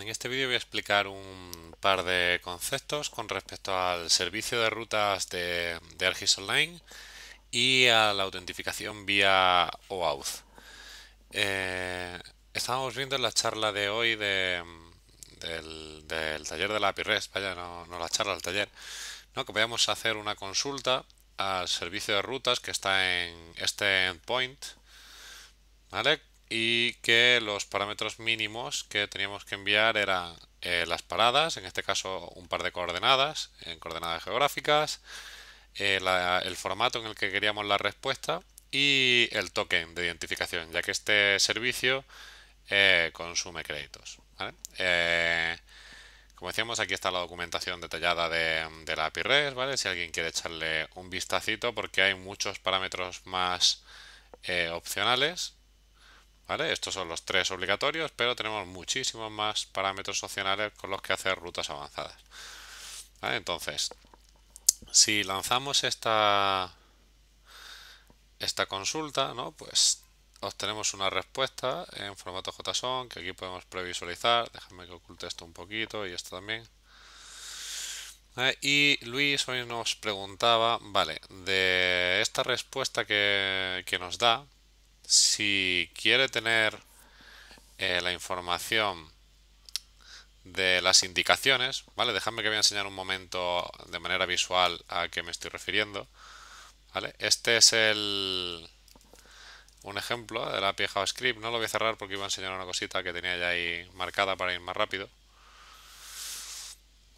En este vídeo voy a explicar un par de conceptos con respecto al servicio de rutas de, Argis Online y a la autentificación vía OAuth. Eh, estábamos viendo en la charla de hoy del, taller de la API REST, vaya, no, la charla, el taller, ¿no? que a hacer una consulta al servicio de rutas que está en este endpoint, ¿vale? y que los parámetros mínimos que teníamos que enviar eran eh, las paradas, en este caso un par de coordenadas, en coordenadas geográficas, eh, el formato en el que queríamos la respuesta y el token de identificación, ya que este servicio eh, consume créditos. como decíamos, aquí está la documentación detallada de, de la API REST, si alguien quiere echarle un vistacito, porque hay muchos parámetros más opcionales estos son los tres obligatorios, pero tenemos muchísimos más parámetros opcionales con los que hacer rutas avanzadas. Entonces, si lanzamos esta, esta consulta, pues obtenemos una respuesta en formato JSON que aquí podemos previsualizar. Déjame que oculte esto un poquito y esto también. Y Luis hoy nos preguntaba, vale, de esta respuesta que, que nos da, si quiere tener eh, la información de las indicaciones, ¿vale? que voy a enseñar un momento de manera visual a qué me estoy refiriendo, Este es el un ejemplo de la API JavaScript, no lo voy a cerrar porque iba a enseñar una cosita que tenía ya ahí marcada para ir más rápido.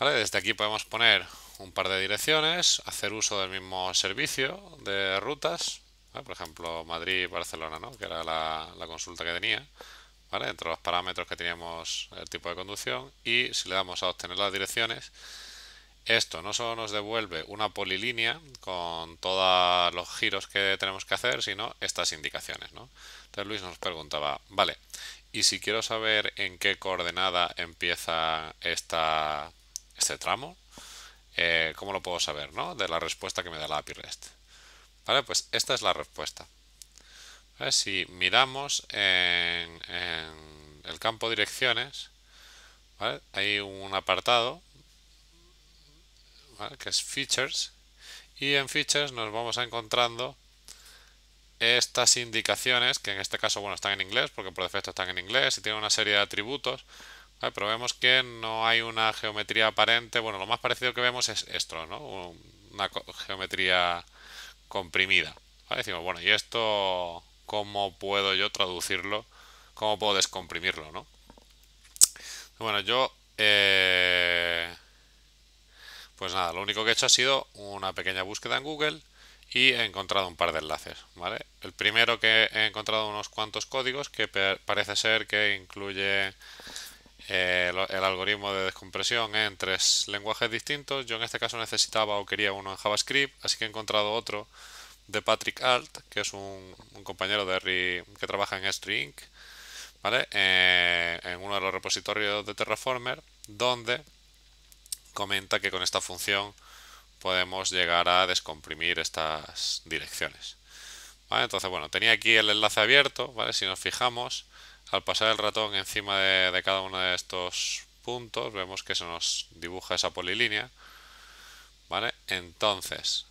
Desde aquí podemos poner un par de direcciones, hacer uso del mismo servicio de rutas, por ejemplo, Madrid Barcelona, ¿no? Que era la, consulta que tenía. Entre los parámetros que teníamos el tipo de conducción y si le damos a obtener las direcciones, esto no solo nos devuelve una polilínea con todos los giros que tenemos que hacer, sino estas indicaciones, Entonces Luis nos preguntaba, vale, y si quiero saber en qué coordenada empieza este tramo, eh, ¿cómo lo puedo saber, no? De la respuesta que me da la API REST. ¿Vale? Pues esta es la respuesta. Si miramos en, el campo direcciones, hay un apartado que es Features y en Features nos vamos encontrando estas indicaciones que en este caso bueno están en inglés porque por defecto están en inglés y tienen una serie de atributos pero vemos que no hay una geometría aparente bueno lo más parecido que vemos es esto ¿no? una geometría comprimida. Decimos, bueno, ¿y esto cómo puedo yo traducirlo? ¿Cómo puedo descomprimirlo? ¿no? Bueno, yo... Eh, pues nada, lo único que he hecho ha sido una pequeña búsqueda en Google y he encontrado un par de enlaces. ¿vale? El primero que he encontrado unos cuantos códigos que parece ser que incluye el, algoritmo de descompresión en tres lenguajes distintos. Yo en este caso necesitaba o quería uno en JavaScript, así que he encontrado otro de Patrick Alt, que es un, compañero de RI, que trabaja en String, ¿vale? Eh, en uno de los repositorios de Terraformer, donde comenta que con esta función podemos llegar a descomprimir estas direcciones. ¿Vale? Entonces, bueno, tenía aquí el enlace abierto, ¿vale? Si nos fijamos, al pasar el ratón encima de, cada uno de estos puntos, vemos que se nos dibuja esa polilínea. ¿Vale? Entonces,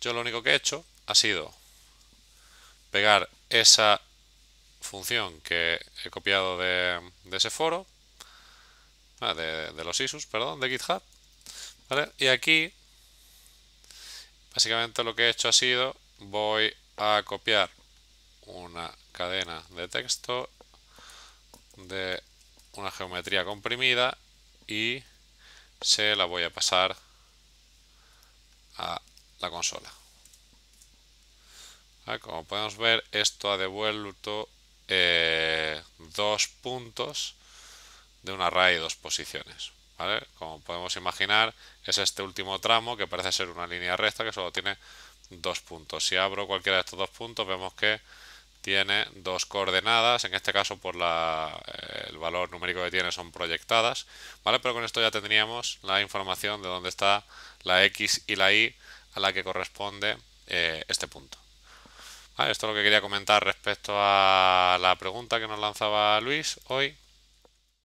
yo lo único que he hecho ha sido pegar esa función que he copiado de, ese foro, ah, de, los ISUS, perdón, de GitHub. ¿vale? Y aquí, básicamente lo que he hecho ha sido, voy a copiar una cadena de texto de una geometría comprimida y se la voy a pasar a la consola. Ah, como podemos ver, esto ha devuelto eh, dos puntos de una raíz de dos posiciones. Como podemos imaginar, es este último tramo que parece ser una línea recta que solo tiene dos puntos. Si abro cualquiera de estos dos puntos, vemos que tiene dos coordenadas, en este caso por eh, el valor numérico que tiene son proyectadas, ¿vale? Pero con esto ya tendríamos la información de dónde está la X y la Y a la que corresponde eh, este punto. Esto es lo que quería comentar respecto a la pregunta que nos lanzaba Luis hoy.